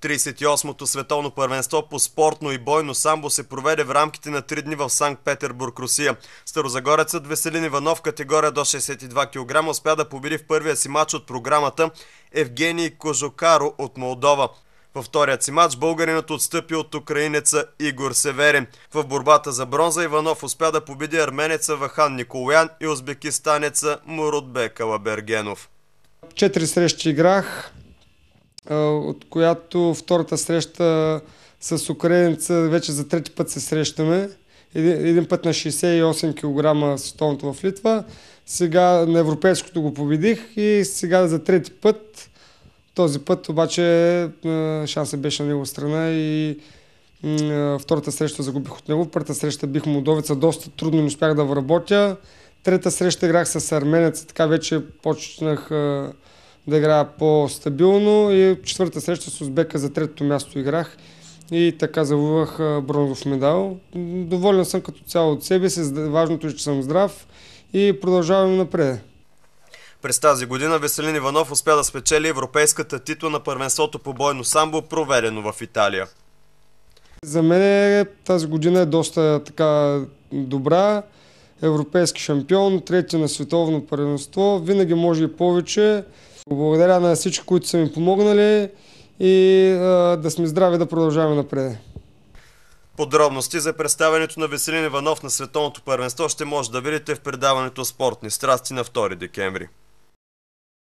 38-то световно първенство по спортно и бойно самбо се проведе в рамките на 3 дни в Санкт-Петербург, Русия. Старозагорецът Веселин Иванов, категория до 62 кг, успя да победи в първия си матч от програмата Евгений Кожокаро от Молдова. Във вторият си матч българинът отстъпи от украинеца Игор Северин. В борбата за бронза Иванов успя да победи арменеца Вахан Николаян и узбекистанеца Мурудбек Калабергенов. Четири срещи играх, от която втората среща с украинца, вече за трети път се срещаме. Един, един път на 68 кг световното в Литва. Сега на европейското го победих и сега за трети път. Този път обаче шансът беше на него страна и втората среща загубих от него. Първата среща бих му Молдовица, доста трудно не успях да вработя. Трета среща играх с арменец, така вече почнах да играя по-стабилно и четвърта среща с Узбека за третото място играх и така завувах бронзов медал. Доволен съм като цяло от себе си, важното е, че съм здрав и продължавам напред. През тази година Веселин Иванов успя да спечели европейската титла на първенството по бойно самбо, проведено в Италия. За мен е, тази година е доста така добра. Европейски шампион, трети на световно първенство, винаги може и повече. Благодаря на всички, които са ми помогнали и да сме здрави да продължаваме напред. Подробности за представянето на Веселин Иванов на Световното първенство ще може да видите в предаването Спортни страсти на 2 декември.